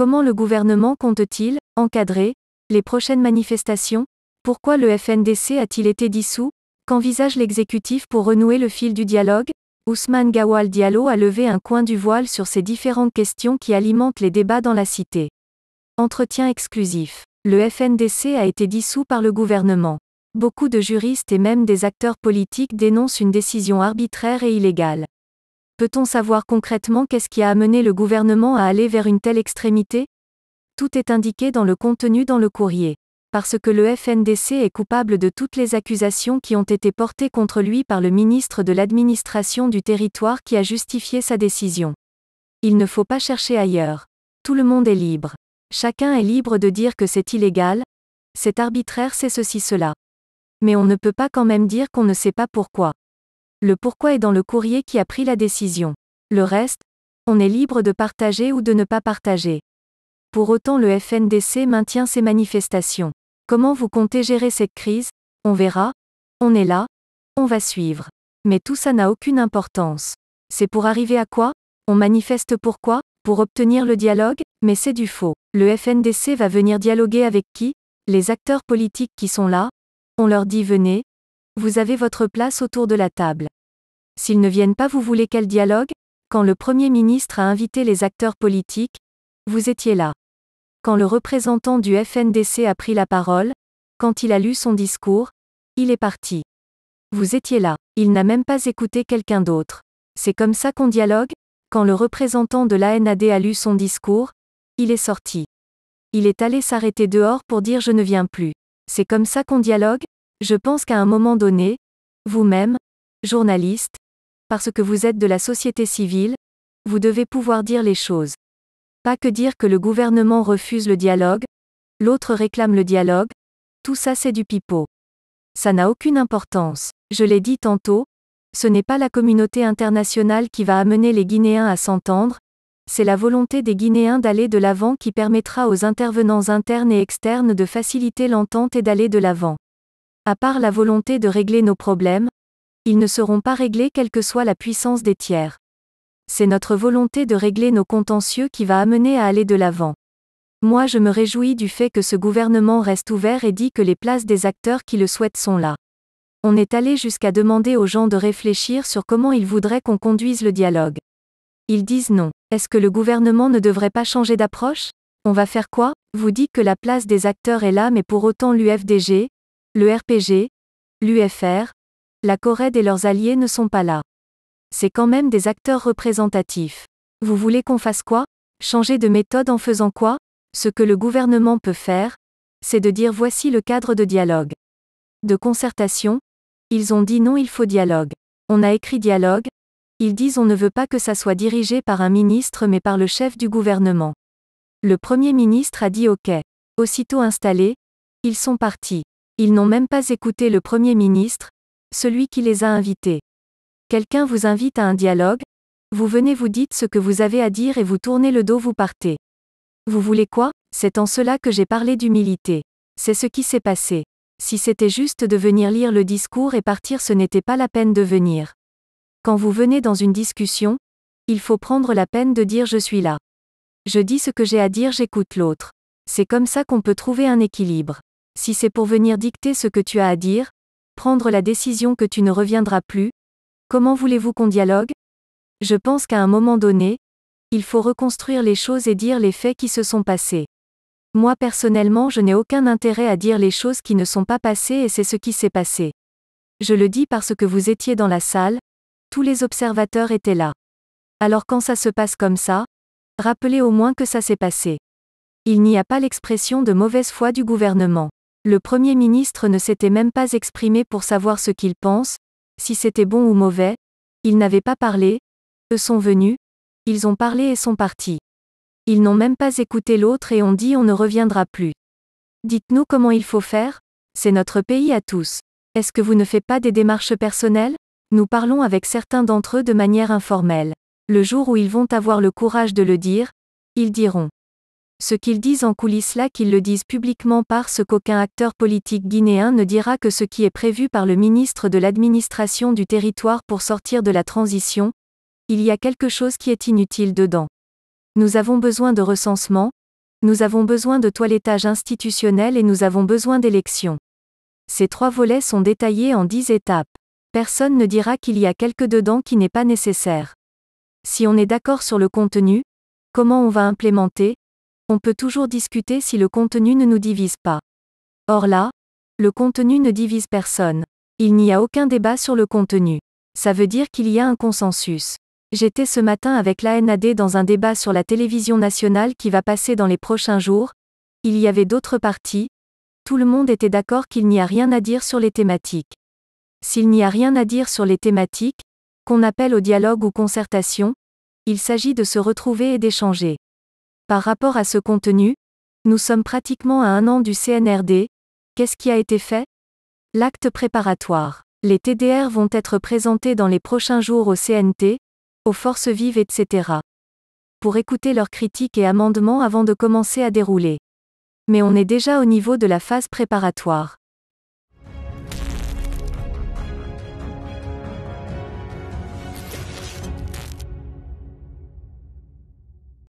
Comment le gouvernement compte-t-il encadrer les prochaines manifestations Pourquoi le FNDC a-t-il été dissous Qu'envisage l'exécutif pour renouer le fil du dialogue Ousmane Gawal Diallo a levé un coin du voile sur ces différentes questions qui alimentent les débats dans la cité. Entretien exclusif. Le FNDC a été dissous par le gouvernement. Beaucoup de juristes et même des acteurs politiques dénoncent une décision arbitraire et illégale. Peut-on savoir concrètement qu'est-ce qui a amené le gouvernement à aller vers une telle extrémité Tout est indiqué dans le contenu dans le courrier. Parce que le FNDC est coupable de toutes les accusations qui ont été portées contre lui par le ministre de l'Administration du territoire qui a justifié sa décision. Il ne faut pas chercher ailleurs. Tout le monde est libre. Chacun est libre de dire que c'est illégal, c'est arbitraire, c'est ceci, cela. Mais on ne peut pas quand même dire qu'on ne sait pas pourquoi. Le pourquoi est dans le courrier qui a pris la décision. Le reste, on est libre de partager ou de ne pas partager. Pour autant, le FNDC maintient ses manifestations. Comment vous comptez gérer cette crise On verra. On est là. On va suivre. Mais tout ça n'a aucune importance. C'est pour arriver à quoi On manifeste pourquoi Pour obtenir le dialogue Mais c'est du faux. Le FNDC va venir dialoguer avec qui Les acteurs politiques qui sont là On leur dit venez. Vous avez votre place autour de la table. S'ils ne viennent pas, vous voulez quel dialogue Quand le Premier ministre a invité les acteurs politiques, vous étiez là. Quand le représentant du FNDC a pris la parole, quand il a lu son discours, il est parti. Vous étiez là. Il n'a même pas écouté quelqu'un d'autre. C'est comme ça qu'on dialogue Quand le représentant de l'ANAD a lu son discours, il est sorti. Il est allé s'arrêter dehors pour dire je ne viens plus. C'est comme ça qu'on dialogue Je pense qu'à un moment donné, vous-même, journaliste, parce que vous êtes de la société civile, vous devez pouvoir dire les choses. Pas que dire que le gouvernement refuse le dialogue, l'autre réclame le dialogue, tout ça c'est du pipeau. Ça n'a aucune importance. Je l'ai dit tantôt, ce n'est pas la communauté internationale qui va amener les Guinéens à s'entendre, c'est la volonté des Guinéens d'aller de l'avant qui permettra aux intervenants internes et externes de faciliter l'entente et d'aller de l'avant. À part la volonté de régler nos problèmes, ils ne seront pas réglés quelle que soit la puissance des tiers. C'est notre volonté de régler nos contentieux qui va amener à aller de l'avant. Moi je me réjouis du fait que ce gouvernement reste ouvert et dit que les places des acteurs qui le souhaitent sont là. On est allé jusqu'à demander aux gens de réfléchir sur comment ils voudraient qu'on conduise le dialogue. Ils disent non. Est-ce que le gouvernement ne devrait pas changer d'approche On va faire quoi Vous dites que la place des acteurs est là mais pour autant l'UFDG, le RPG, l'UFR, la Corée et leurs alliés ne sont pas là. C'est quand même des acteurs représentatifs. Vous voulez qu'on fasse quoi Changer de méthode en faisant quoi Ce que le gouvernement peut faire, c'est de dire voici le cadre de dialogue. De concertation Ils ont dit non, il faut dialogue. On a écrit dialogue. Ils disent on ne veut pas que ça soit dirigé par un ministre mais par le chef du gouvernement. Le Premier ministre a dit OK. Aussitôt installé, ils sont partis. Ils n'ont même pas écouté le Premier ministre, celui qui les a invités. Quelqu'un vous invite à un dialogue, vous venez vous dites ce que vous avez à dire et vous tournez le dos vous partez. Vous voulez quoi C'est en cela que j'ai parlé d'humilité. C'est ce qui s'est passé. Si c'était juste de venir lire le discours et partir ce n'était pas la peine de venir. Quand vous venez dans une discussion, il faut prendre la peine de dire je suis là. Je dis ce que j'ai à dire, j'écoute l'autre. C'est comme ça qu'on peut trouver un équilibre. Si c'est pour venir dicter ce que tu as à dire, prendre la décision que tu ne reviendras plus Comment voulez-vous qu'on dialogue Je pense qu'à un moment donné, il faut reconstruire les choses et dire les faits qui se sont passés. Moi personnellement, je n'ai aucun intérêt à dire les choses qui ne sont pas passées et c'est ce qui s'est passé. Je le dis parce que vous étiez dans la salle, tous les observateurs étaient là. Alors quand ça se passe comme ça, rappelez au moins que ça s'est passé. Il n'y a pas l'expression de mauvaise foi du gouvernement. Le Premier ministre ne s'était même pas exprimé pour savoir ce qu'il pense, si c'était bon ou mauvais, ils n'avaient pas parlé, eux sont venus, ils ont parlé et sont partis. Ils n'ont même pas écouté l'autre et ont dit on ne reviendra plus. Dites-nous comment il faut faire, c'est notre pays à tous. Est-ce que vous ne faites pas des démarches personnelles Nous parlons avec certains d'entre eux de manière informelle. Le jour où ils vont avoir le courage de le dire, ils diront. Ce qu'ils disent en coulisses là qu'ils le disent publiquement parce qu'aucun acteur politique guinéen ne dira que ce qui est prévu par le ministre de l'administration du territoire pour sortir de la transition, il y a quelque chose qui est inutile dedans. Nous avons besoin de recensement, nous avons besoin de toilettage institutionnel et nous avons besoin d'élections. Ces trois volets sont détaillés en dix étapes. Personne ne dira qu'il y a quelque dedans qui n'est pas nécessaire. Si on est d'accord sur le contenu, comment on va implémenter, on peut toujours discuter si le contenu ne nous divise pas. Or là, le contenu ne divise personne. Il n'y a aucun débat sur le contenu. Ça veut dire qu'il y a un consensus. J'étais ce matin avec l'ANAD dans un débat sur la télévision nationale qui va passer dans les prochains jours. Il y avait d'autres partis. Tout le monde était d'accord qu'il n'y a rien à dire sur les thématiques. S'il n'y a rien à dire sur les thématiques, qu'on appelle au dialogue ou concertation, il s'agit de se retrouver et d'échanger. Par rapport à ce contenu, nous sommes pratiquement à un an du CNRD. Qu'est-ce qui a été fait L'acte préparatoire. Les TDR vont être présentés dans les prochains jours au CNT, aux forces vives, etc. Pour écouter leurs critiques et amendements avant de commencer à dérouler. Mais on est déjà au niveau de la phase préparatoire.